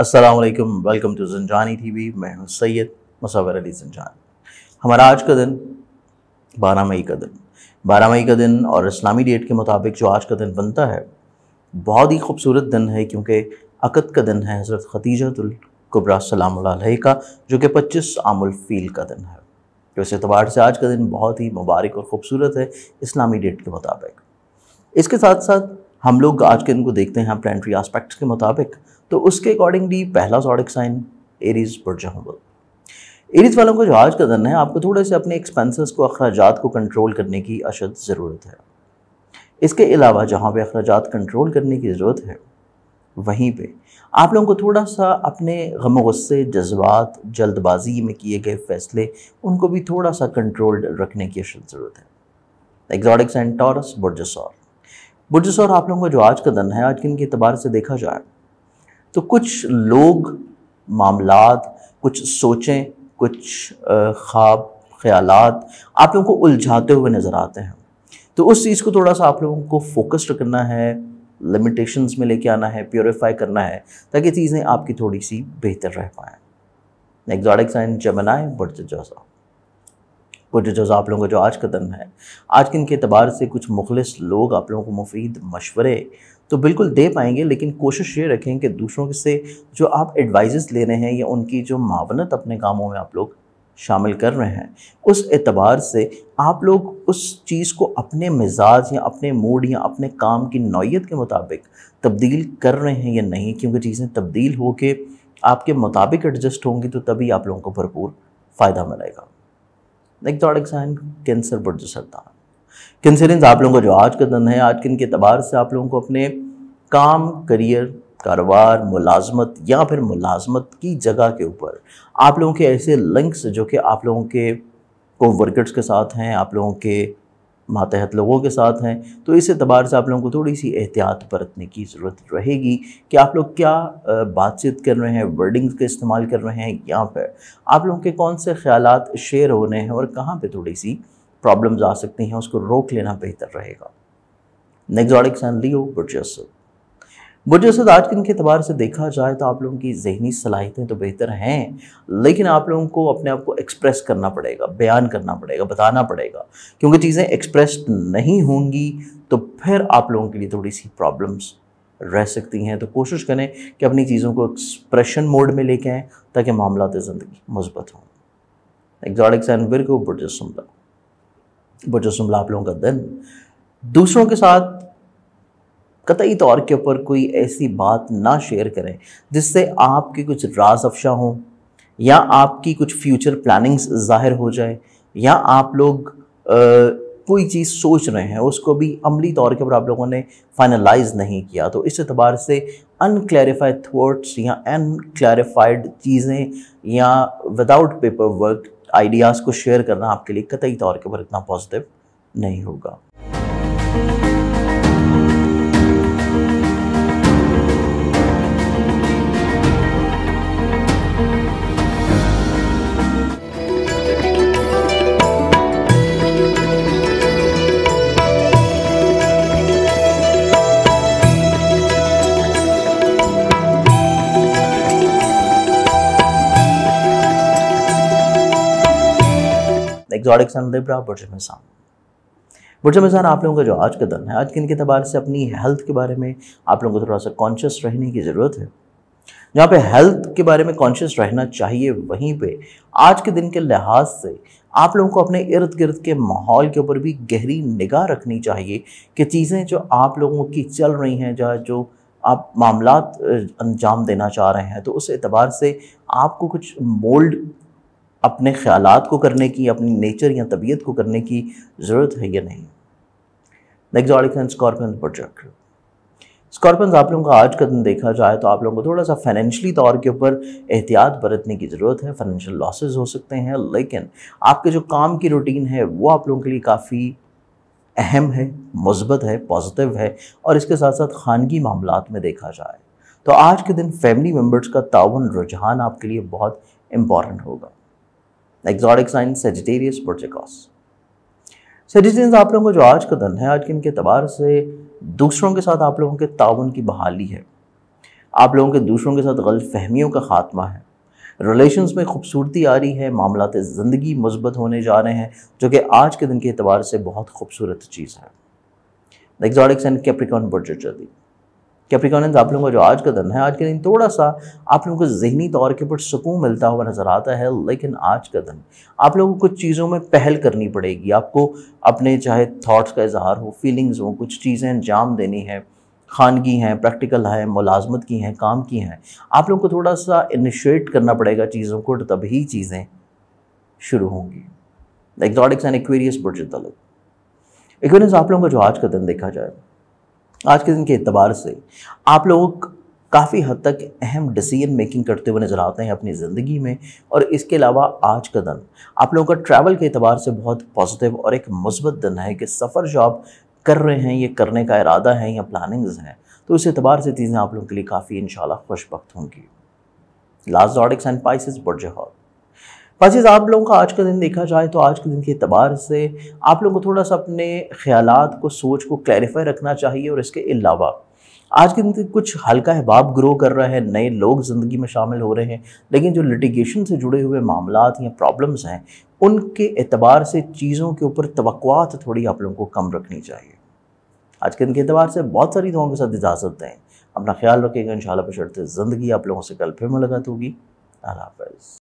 Aslam welcome to Janjani T V मैं हूँ सैयद मुसावर अली जनजान हमारा आज का दिन 12 मई का दिन 12 मई का दिन और इस्लामी डेट के मुताबिक जो आज का दिन बनता है बहुत ही खूबसूरत दिन है क्योंकि अकद का दिन है हज़रत खतीजतुल्कब्रा सलाम का जो कि पच्चीस आमुलफ़ील का दिन है तो इस एतबार से आज का दिन बहुत ही मुबारक और ख़ूबसूरत है इस्लामी डेट के मुताबिक इसके साथ साथ हम लोग आज के दिन को देखते हैं प्लानटरी आस्पेक्ट्स के मुताबिक तो उसके अकॉर्डिंगली पहला सॉडिक साइन एरीज पर जाऊँगा एरीज वालों को जो आज का दिन है आपको थोड़े से अपने एक्सपेंसेस को अखराज को कंट्रोल करने की अशद ज़रूरत है इसके अलावा जहाँ पे अखराज कंट्रोल करने की ज़रूरत है वहीं पे आप लोगों को थोड़ा सा अपने गम गु़स्से जज्बात जल्दबाजी में किए गए फैसले उनको भी थोड़ा सा कंट्रोल्ड रखने की अशद ज़रूरत है एग्जॉटिक्स एंड टॉरस बुरजसौर बुरजसौर आप लोगों को जो आज का दिन है आज के इनके अतबार से देखा जाए तो कुछ लोग मामला कुछ सोचें कुछ ख्वाब ख्याल आप लोगों को उलझाते हुए नज़र आते हैं तो उस चीज़ को थोड़ा सा आप लोगों को फोकस्ड करना है लिमिटेशंस में लेके आना है प्योरीफाई करना है ताकि चीज़ें आपकी थोड़ी सी बेहतर रह पाएँ एग्जॉटिक साइन जमनाए बढ़ जैसा जोज़ आप लोगों का जो आज का दिन है आज के इनके अतबार से कुछ मुखलस लोग आप लोगों को मुफीद मशवरे तो बिल्कुल दे पाएंगे लेकिन कोशिश ये रखें कि दूसरों से जो आप एडवाइजेस ले रहे हैं या उनकी जो मावनत अपने कामों में आप लोग शामिल कर रहे हैं उस एतबार से आप लोग उस चीज़ को अपने मिजाज या अपने मूड या अपने काम की नौीयत के मुताबिक तब्दील कर रहे हैं या नहीं क्योंकि चीज़ें तब्दील हो के आपके मुताबिक एडजस्ट होंगी तो तभी आप लोगों को भरपूर फ़ायदा मिलेगा एक्जॉटिक साइन कैंसर बर्ड सरदार कंसिडेंस आप लोगों का जो आज का दिन है आज के इनके अतबार से आप लोगों को अपने काम करियर कारोबार मुलाजमत या फिर मुलाजमत की जगह के ऊपर आप लोगों के ऐसे लिंक्स जो कि आप लोगों के को वर्कर्स के साथ हैं आप लोगों के मातहत लोगों के साथ हैं तो इस अतबार से आप लोगों को थोड़ी सी एहतियात बरतने की ज़रूरत रहेगी कि आप लोग क्या बातचीत कर रहे हैं वर्डिंग्स का इस्तेमाल कर रहे हैं या फिर आप लोगों के कौन से ख्याल शेयर हो रहे हैं और कहाँ पर थोड़ी सी प्रॉब्लम्स आ सकती हैं उसको रोक लेना बेहतर रहेगा नेक्जॉडिक्स एंड लियो बट मुझे सद आज के अतबार से देखा जाए तो आप लोगों की जहनी सलाहितें तो बेहतर हैं लेकिन आप लोगों को अपने आप को एक्सप्रेस करना पड़ेगा बयान करना पड़ेगा बताना पड़ेगा क्योंकि चीज़ें एक्सप्रेस नहीं होंगी तो फिर आप लोगों के लिए थोड़ी सी प्रॉब्लम्स रह सकती हैं तो कोशिश करें कि अपनी चीज़ों को एक्सप्रेशन मोड में लेके आएँ ताकि मामला ज़िंदगी मजबूत हों एग्जॉटिक्स एंड विरगो बुरजसुमला बुरजसुमला आप लोगों का दिन दूसरों के साथ कतई तौर तो के ऊपर कोई ऐसी बात ना शेयर करें जिससे आपके कुछ राज अफशा हों या आपकी कुछ फ्यूचर प्लानिंग्स ज़ाहिर हो जाए या आप लोग आ, कोई चीज़ सोच रहे हैं उसको भी अमली तौर के ऊपर आप लोगों ने फाइनलाइज नहीं किया तो इस अतबार से अनक्लैरिफाइड थाट्स या अनक्लैरिफाइड चीज़ें या विदाउट पेपर वर्क आइडियाज़ को शेयर करना आपके लिए कतई तौर के ऊपर इतना पॉजिटिव नहीं होगा जोड़क सन रिब्रा बुर्ज मिसान बुर्ज मिसान आप लोगों का जो आज का दिन है आज के इनके अतबार से अपनी हेल्थ के बारे में आप लोगों को थोड़ा सा कॉन्शियस रहने की ज़रूरत है जहाँ पे हेल्थ के बारे में कॉन्शियस रहना चाहिए वहीं पे आज के दिन के लिहाज से आप लोगों को अपने इर्द गिर्द के माहौल के ऊपर भी गहरी निगाह रखनी चाहिए कि चीज़ें जो आप लोगों की चल रही हैं जहाँ जो आप मामला अंजाम देना चाह रहे हैं तो उस एतबार से आपको कुछ मोल्ड अपने ख्याल को करने की अपनी नेचर या तबीयत को करने की ज़रूरत है या नहीं नेक्जॉलिक एंड स्कॉर्पियन प्रोजेक्ट स्कॉर्पियंस आप लोगों का आज का दिन देखा जाए तो आप लोगों को थोड़ा सा फाइनेंशियली तौर के ऊपर एहतियात बरतने की ज़रूरत है फाइनेंशियल लॉसेज हो सकते हैं लेकिन आपके जो काम की रूटीन है वो आप लोगों के लिए काफ़ी अहम है मस्बत है पॉजिटिव है और इसके साथ साथ खानगी मामला में देखा जाए तो आज के दिन फैमिली मेम्बर्स का ताउन रुझान आपके लिए बहुत इम्पॉर्टेंट होगा एक्जॉटिक साइन सेजिटेरियस प्रोजेकॉस सेजिटेरियंस आप लोगों का जो आज का दिन है आज के इनके अतबार से दूसरों के साथ आप लोगों के ताउन की बहाली है आप लोगों के दूसरों के साथ गलत फहमियों का खात्मा है रिलेशंस में खूबसूरती आ रही है मामला ज़िंदगी मजबूत होने जा रहे हैं जो कि आज के दिन के अतबार से बहुत खूबसूरत चीज़ है एग्जॉटिक्स एंड कैप्रिकॉन बुर्जर जदी कैप्रिकॉन आप लोगों का जो आज का दिन है आज के दिन थोड़ा सा आप लोगों को जहनी तौर के ऊपर सुकून मिलता हुआ नज़र आता है लेकिन आज का दिन आप लोगों को कुछ चीज़ों में पहल करनी पड़ेगी आपको अपने चाहे थाट्स का इजहार हो फीलिंग्स हो कुछ चीज़ें अंजाम देनी है खानगी हैं प्रैक्टिकल हैं मुलाजमत की हैं काम की हैं आप लोगों को थोड़ा सा इनिशिएट करना पड़ेगा चीज़ों को तभी चीज़ें शुरू होंगी एग्जॉटिक्स एंड एक्वेरियस बुर्ज तलक एक्वेरियस आप लोगों का जो आज का दिन देखा जाए आज के दिन के अतबार से आप लोग काफ़ी हद तक अहम डिसीजन मेकिंग करते हुए नज़र आते हैं अपनी ज़िंदगी में और इसके अलावा आज का दिन आप लोगों का ट्रैवल के अतबार से बहुत पॉजिटिव और एक मस्बत दिन है कि सफ़र जो आप कर रहे हैं ये करने का इरादा है या प्लानिंग्स हैं तो इस एतबार से चीज़ें आप लोगों के लिए काफ़ी इन खुशबक होंगी लास्ट ऑडिक्स एंड पाइसिस बुरजहॉल बाजी आप लोगों का आज का दिन देखा जाए तो आज के दिन के अतबार से आप लोगों को थोड़ा सा अपने ख्याल को सोच को क्लैरिफाई रखना चाहिए और इसके अलावा आज के दिन कुछ हल्का अहबाब ग्रो कर रहा है नए लोग ज़िंदगी में शामिल हो रहे हैं लेकिन जो लिटिगेशन से जुड़े हुए मामला या प्रॉब्लम्स हैं उनके अतबार से चीज़ों के ऊपर तो थोड़ी आप लोगों को कम रखनी चाहिए आज के दिन के अतबार से बहुत सारी दुआओं के साथ इजाज़त दें अपना ख्याल रखेगा इन शाला बशरते ज़िंदगी आप लोगों से कल फिर मुलाकात होगी अल्लाह हाफ़